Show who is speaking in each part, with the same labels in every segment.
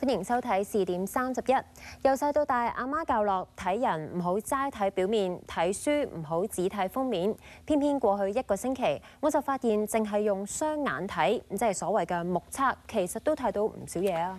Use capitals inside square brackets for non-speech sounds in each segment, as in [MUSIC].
Speaker 1: 歡迎收睇視點三十一。由細到大，阿媽教落睇人唔好齋睇表面，睇書唔好只睇封面。偏偏過去一個星期，我就發現淨係用雙眼睇，即係所謂嘅目測，其實都睇到唔少嘢啊！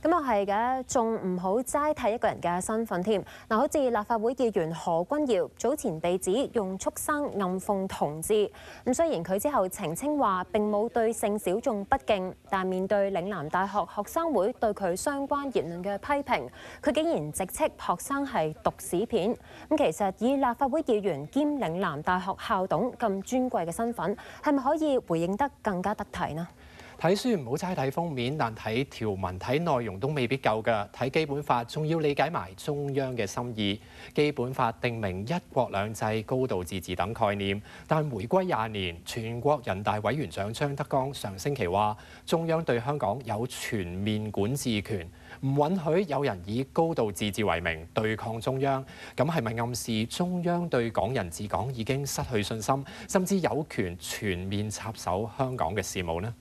Speaker 1: 咁又係嘅，仲唔好齋睇一個人嘅身份添。嗱，好似立法會議員何君耀早前被指用畜生暗諷同志，咁雖然佢之後澄清話並冇對性小眾不敬，但面對嶺南大學學生會對佢相關言論嘅批評，佢竟然直斥學生係讀屎片。咁其實以立法會議員兼嶺南大學校董咁尊貴嘅身份，係咪可以回應得更加得體呢？
Speaker 2: 睇書唔好齋睇封面，但睇條文、睇內容都未必夠㗎。睇基本法，仲要理解埋中央嘅心意。基本法定明一國兩制、高度自治等概念，但回歸廿年，全國人大委員長張德江上星期話，中央對香港有全面管治權，唔允許有人以高度自治為名對抗中央。咁係咪暗示中央對港人治港已經失去信心，甚至有權全面插手香港嘅事務呢？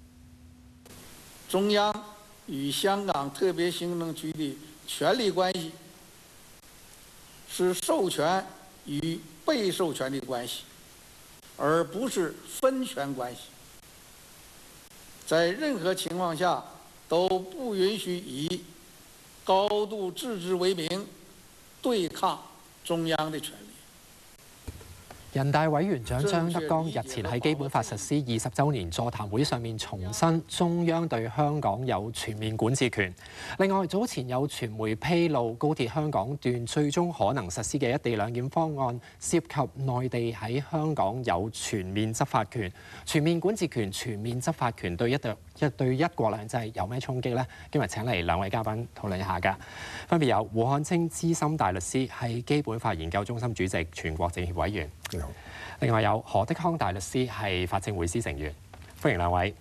Speaker 1: 中央与香港特别行政区的权力关系是授权与被授权的关系，而不是分权关系。在任何情况下都不允许以高度自治为名对抗中央的权利。
Speaker 2: 人大委员長張德江日前喺基本法實施二十週年座談會上面重申中央對香港有全面管治權。另外早前有傳媒披露，高鐵香港段最終可能實施嘅一地兩檢方案，涉及內地喺香港有全面執法權、全面管治權、全面執法權，對一对一对一國兩制有咩衝擊呢？今日請嚟兩位嘉賓討論一下㗎，分別有胡漢清資深大律師，係基本法研究中心主席、全國政協委員。另外有何的康大律師係法政會司成員，歡迎兩位。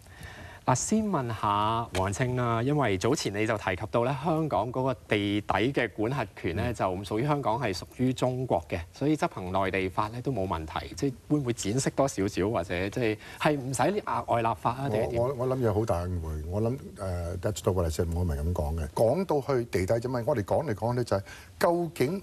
Speaker 2: 嗱，先問下黃青清啦，因為早前你就提及到咧，香港嗰個地底嘅管轄權咧就唔屬於香港，係屬於中國嘅，所以執行內地法咧都冇問題。即係會唔會展釋多少少，或者即係係唔使額外立法啊？我我
Speaker 3: 我諗有好大誤會。我諗誒，第一次做個例子，我唔係咁講嘅。講到去地底就問我哋講嚟講去就係究竟。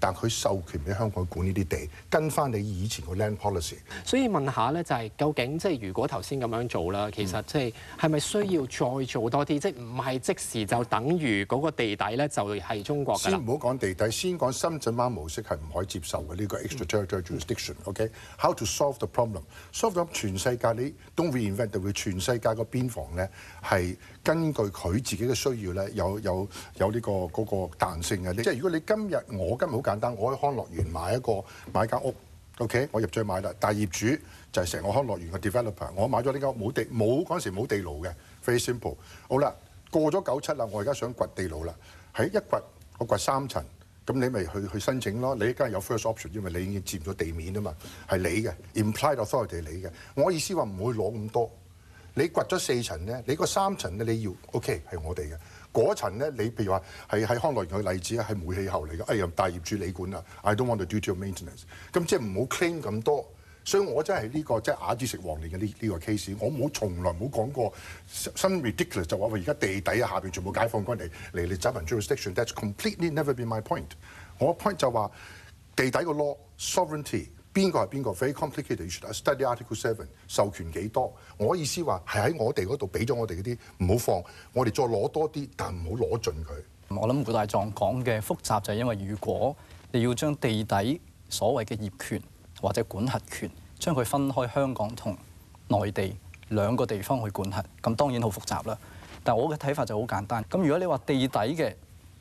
Speaker 3: 但佢授權俾香港管呢啲地，跟翻你以前個 land policy。
Speaker 2: 所以問下咧，就係究竟即係如果頭先咁樣做啦，其實即係係咪需要再做多啲？即係唔係即時就等於嗰個地底咧就係中國嘅先唔
Speaker 3: 好講地底，先講深圳灣模式係唔可以接受嘅呢個 extra territorial jurisdiction。OK，how to solve the problem？Solve 咗全世界你 don't reinvent the wheel。全世界個邊防咧係根據佢自己嘅需要咧有有有呢個嗰個彈性嘅。即係如果你今日我今日好。簡單，我喺康樂園買一個買間屋，OK，我入咗去買啦。但係業主就係成個康樂園嘅 developer，我買咗呢間屋冇地冇嗰陣時冇地牢嘅，very simple。好啦，過咗九七啦，我而家想掘地牢啦。喺一掘我掘三層，咁你咪去去申請咯。你依家有 first option，因為你已經佔咗地面啊嘛，係你嘅 implied authority，你嘅。我意思話唔會攞咁多。你掘咗四層咧，你個三層咧你要 OK 係我哋嘅。嗰層咧，你譬如話係喺康樂園嘅例子咧，係煤氣喉嚟㗎。哎呀，大業主你管啊，I don't want to do to maintenance。咁即係唔好 c l a i m 咁多。所以我真係呢個即係亞洲食黃連嘅呢呢個 case。我冇從來冇講過 so ridiculous 就話我而家地底下邊全部解放軍嚟嚟嚟執犯 jurisdiction。That's completely never been my point。我 point 就話地底個 law sovereignty。邊個係邊個？Very complicated issue。Study Article Seven 授權幾多？我意思話係喺我哋嗰度俾咗我哋嗰啲，唔好放。我哋再攞多啲，但唔好攞盡佢。
Speaker 1: 我諗胡大壯講嘅複雜就係因為，如果你要將地底所謂嘅業權或者管轄權，將佢分開香港同內地兩個地方去管轄，咁當然好複雜啦。但係我嘅睇法就好簡單。咁如果你話地底嘅，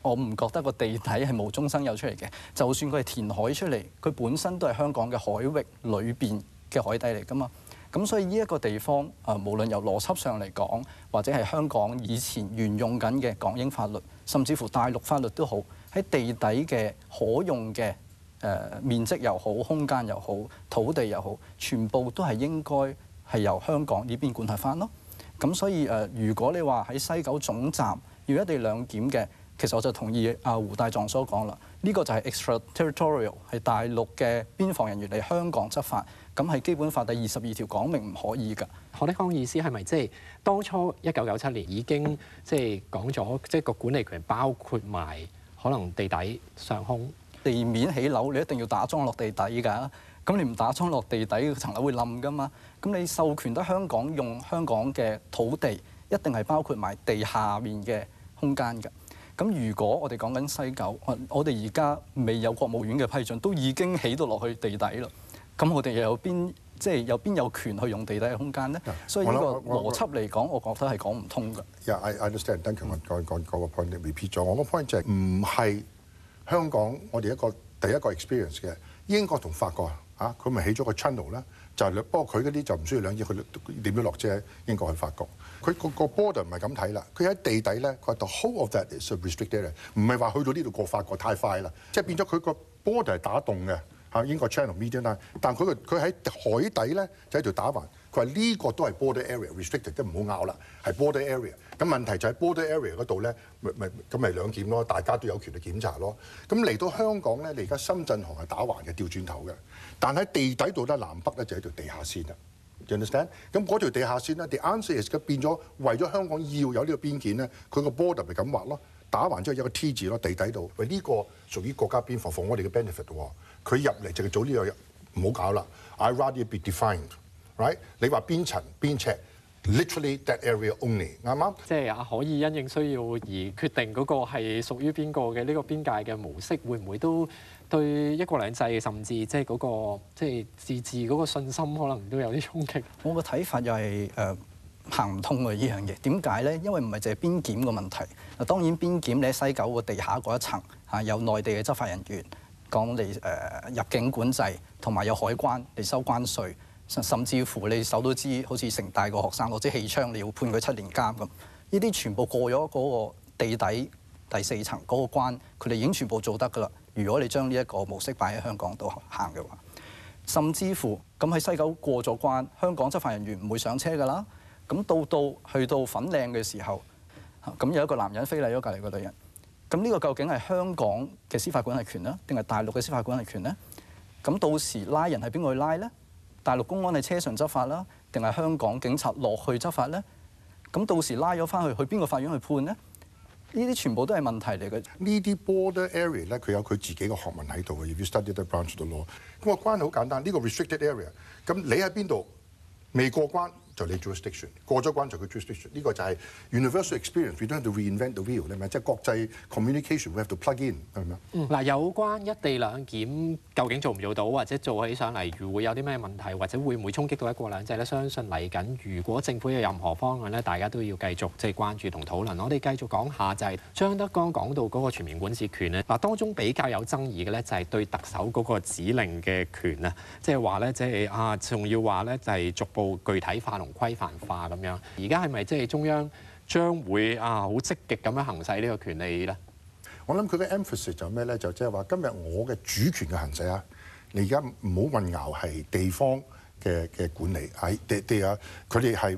Speaker 1: 我唔覺得個地底係無中生有出嚟嘅，就算佢係填海出嚟，佢本身都係香港嘅海域裏邊嘅海底嚟噶嘛。咁所以呢一個地方啊，無論由邏輯上嚟講，或者係香港以前沿用緊嘅港英法律，甚至乎大陸法律都好，喺地底嘅可用嘅誒面積又好，空間又好，土地又好，全部都係應該係由香港呢邊管係翻咯。咁所以誒，如果你話喺西九總站要一地兩檢嘅。其實我就同意阿胡大壯所講啦，呢個就係 extraterritorial 係大陸嘅邊防人員嚟香港執法，咁係基本法第二十二條講明唔可以㗎。何德康意思係
Speaker 2: 咪即係當初一九九七年已經即係講咗，即係個管理權包括
Speaker 1: 埋可能地底、上空、地面起樓，你一定要打裝落地底㗎。咁你唔打樁落地底，層樓會冧㗎嘛？咁你授權得香港用香港嘅土地，一定係包括埋地下面嘅空間㗎。咁如果我哋講緊西九，我哋而家未有國務院嘅批准，都已經起到落去地底啦。咁我哋又有邊即係有邊有權去用地底嘅空間咧？所以呢個邏輯
Speaker 3: 嚟講，我覺得係講唔通㗎。Yeah, I understand. d o n o 個 point t e p i 我個 point 就係唔係香港，我哋一個第一個 experience 嘅英國同法國啊，佢咪起咗個 channel 啦。就兩，不過佢嗰啲就唔需要兩隻，佢點樣落車英國去法國。佢個個 border 唔係咁睇啦，佢喺地底咧，佢話 the whole of that is restricted 唔係話去到呢度過法國太快啦，即係變咗佢個 border 係打洞嘅嚇，英國 channel median，但佢佢喺海底咧就喺度打橫。佢話呢個都係 border area，restricted，即係唔好拗啦，係 border area。咁問題就喺 border area 嗰度咧，咪咪咁咪兩劍咯，大家都有權去檢查咯。咁嚟到香港咧，你而家深圳行係打橫嘅，掉轉頭嘅。但喺地底度咧，南北咧就係條地下線啦。Understand？咁嗰條地下線咧，is 佢變咗為咗香港要有呢個邊檢咧，佢個 border 咪咁劃咯，打橫之後有個 T 字咯，地底度。喂，呢個屬於國家邊防，防我哋嘅 benefit。佢入嚟就做呢樣嘢，唔好搞啦。I rather be defined。Right，你話邊層邊尺 l i t e r a l l y that area only
Speaker 2: 啱啱？即係可以因應需要而決定嗰個係屬於邊個嘅呢個邊界嘅模式，會唔會都 [LAUGHS] 對一國兩制甚至即係嗰
Speaker 1: 個即係自治嗰個信心，可能都有啲衝擊？我個睇法又係誒行唔通嘅呢樣嘢。點解咧？因為唔係就係邊檢嘅問題。嗱，當然邊檢你喺西九個地下嗰一層嚇有內地嘅執法人員講你誒入境管制，同埋有海關嚟收關税。甚至乎你手都知，好似成大個學生攞支氣槍，你要判佢七年監咁。呢啲全部過咗嗰個地底第四層嗰個關，佢哋已經全部做得噶啦。如果你將呢一個模式擺喺香港度行嘅話，甚至乎咁喺西九過咗關，香港執法人員唔會上車噶啦。咁到到去到粉嶺嘅時候，咁有一個男人飛嚟咗隔離個女人，咁呢個究竟係香港嘅司法管轄權呢？定係大陸嘅司法管轄權呢？咁到時拉人係邊個去拉呢？大陸公安係車上執法啦，定係香港警察落去執法
Speaker 3: 咧？咁到時拉咗翻去，去邊個法院去判咧？呢啲全部都係問題嚟嘅。呢啲 border area 咧，佢有佢自己嘅學問喺度嘅。If you study the branch of law，咁個關好簡單。呢個 restricted area，咁你喺邊度未過關？就你 jurisdiction 過咗關就佢 jurisdiction 呢個就係 universal experience，we don't have to reinvent the wheel，你即係國際 communication，we have to plug in，明咪嗱，
Speaker 2: 有關一地兩檢究竟做唔做到，或者做起上嚟如會有啲咩問題，或者會唔會衝擊到一國兩制咧？相信嚟緊，如果政府有任何方案咧，大家都要繼續即係關注同討論。我哋繼續講下就係張德江講到嗰個全面管治權咧。嗱，當中比較有爭議嘅咧就係對特首嗰個指令嘅權啊，即係話咧，即係啊，仲要話咧就係逐步具體化。規範化咁樣，而家係咪即係中央將會啊好積極咁樣行使呢個權利咧？
Speaker 3: 我諗佢嘅 emphasis 就咩咧？就即係話今日我嘅主權嘅行使啊！你而家唔好混淆係地方嘅嘅管理喺地地啊，佢哋係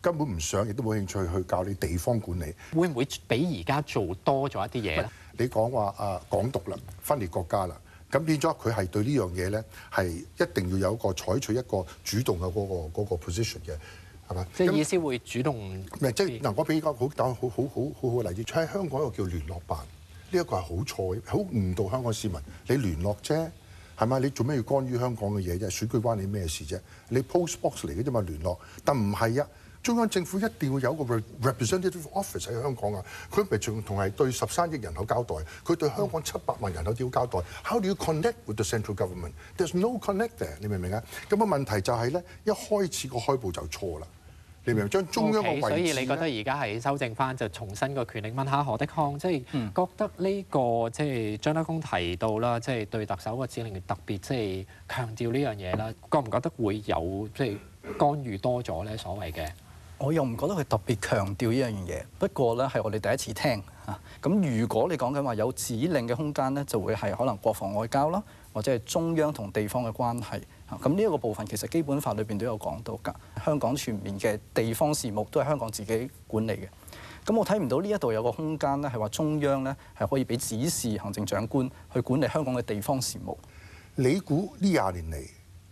Speaker 3: 根本唔想亦都冇興趣去教你地方管理，會唔會比而家做多咗一啲嘢咧？你講話啊，港獨啦，分裂國家啦！咁變咗佢係對呢樣嘢咧，係一定要有一個採取一個主動嘅嗰個嗰個 position 嘅，係嘛？即係意思
Speaker 2: 會主動。唔
Speaker 3: 即係嗱，我俾個好但好好好好好嘅例子，喺香港一個叫聯絡辦，呢一個係好錯好誤導香港市民。你聯絡啫，係嘛？你做咩要關於香港嘅嘢啫？選舉關你咩事啫？你 post box 嚟嘅啫嘛聯絡，但唔係啊。中央政府一定要有個 representative office 喺香港啊！佢咪仲同係對十三億人口交代，佢對香港七百萬人口要交代？How do you connect with the central government? There's no connector，你明唔明啊？咁個問題就係咧，一開始個開步就錯啦。你明唔明？將中央嘅所以你覺得
Speaker 2: 而家係修正翻就重新個權力問下何德康，即係覺得呢個即係張德公提到啦，即係對特首個指令特別即係強
Speaker 1: 調呢樣嘢啦，覺唔覺得會有即係干預多咗咧？所謂嘅？我又唔覺得佢特別強調呢樣嘢，不過呢，係我哋第一次聽嚇。咁如果你講緊話有指令嘅空間呢，就會係可能國防外交啦，或者係中央同地方嘅關係咁呢一個部分其實基本法裏邊都有講到㗎。香港全面嘅地方事務都係香港自己管理嘅。咁我睇唔到呢一度有個空間呢，係話中央呢係
Speaker 3: 可以俾指示行政長官去管理香港嘅地方事務。你估呢廿年嚟？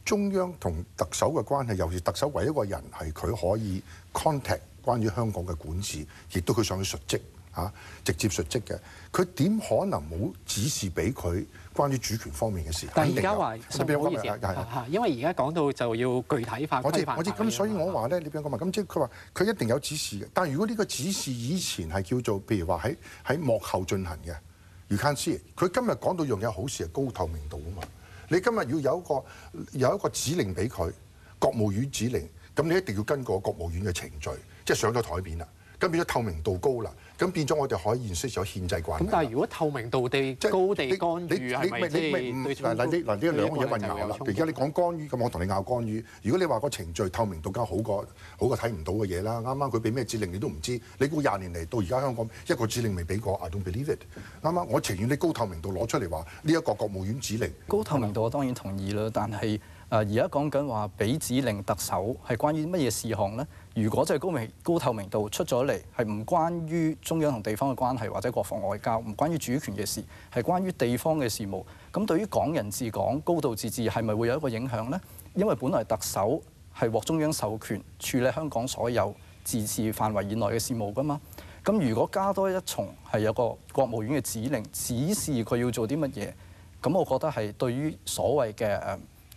Speaker 3: 中央同特首嘅關係，尤其特首唯一一個人係佢可以 contact 關於香港嘅管治，亦都佢上去述職嚇，直接述職嘅，佢點可能冇指示俾佢關於主權方面嘅事？但係而家話，有咩意思啊？
Speaker 2: 因為而家講到就要具體化我知我知，咁所
Speaker 3: 以我話咧，你俾我問，咁即係佢話佢一定有指示嘅。但係如果呢個指示以前係叫做譬如話喺喺幕後進行嘅余 o u 佢今日講到樣嘢好事係高透明度啊嘛。你今日要有一個有一個指令俾佢，國務院指令，咁你一定要跟過國務院嘅程序，即係上咗台面啦。咁變咗透明度高啦，咁變咗我哋可以延縮咗限制係。咁但係如果透明度地高，地干於係咪先？嗱嗱，你嗱呢兩樣嘢混淆啦。而家你講干於，咁我同你拗干於。如果你話個程序透明度交好過好過睇唔到嘅嘢啦，啱啱佢俾咩指令你都唔知。你估廿年嚟到而家香港一個指令未俾過？I don't believe it。啱啱我情願你高透明度攞出嚟話呢一個國務院指令。高透明度我當然同意啦，但
Speaker 1: 係。誒而家講緊話俾指令特首係關於乜嘢事項呢？如果即係高明高透明度出咗嚟，係唔關於中央同地方嘅關係，或者國防外交唔關於主權嘅事，係關於地方嘅事務。咁對於港人治港、高度自治係咪會有一個影響呢？因為本來特首係獲中央授權處理香港所有自治範圍內嘅事務㗎嘛。咁如果加多一重係有個國務院嘅指令指示佢要做啲乜嘢，咁我覺得係對於所謂嘅誒。